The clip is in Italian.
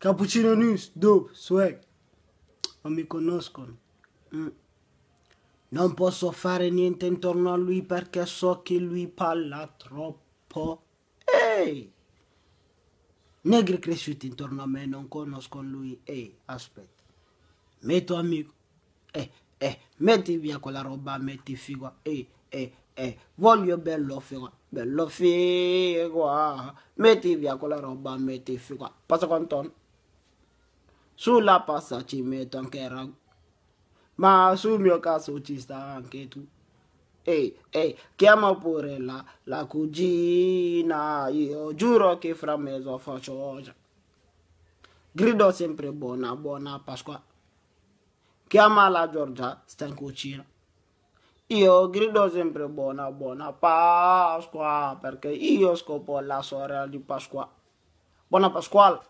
Cappuccino News, dope, swag. Non mi conoscono. Mm. Non posso fare niente intorno a lui perché so che lui parla troppo. Ehi! Negri cresciuti intorno a me non conoscono lui. Ehi, aspetta. Metto amico. Eh, eh, metti via quella roba, metti figo. Ehi, eh, eh, voglio bello figo. Bello figo. Metti via quella roba, metti figo. Passa con Antonio. Sulla pasta ci metto anche ragù. Ma sul mio caso ci sta anche tu. Ehi, ehi, chiama pure la, la cugina. Io giuro che fra mezzo faccio oggi. Grido sempre buona, buona Pasqua. Chiama la Giorgia, sta in cucina. Io grido sempre buona, buona Pasqua perché io scopo la sorella di Pasqua. Buona Pasquale!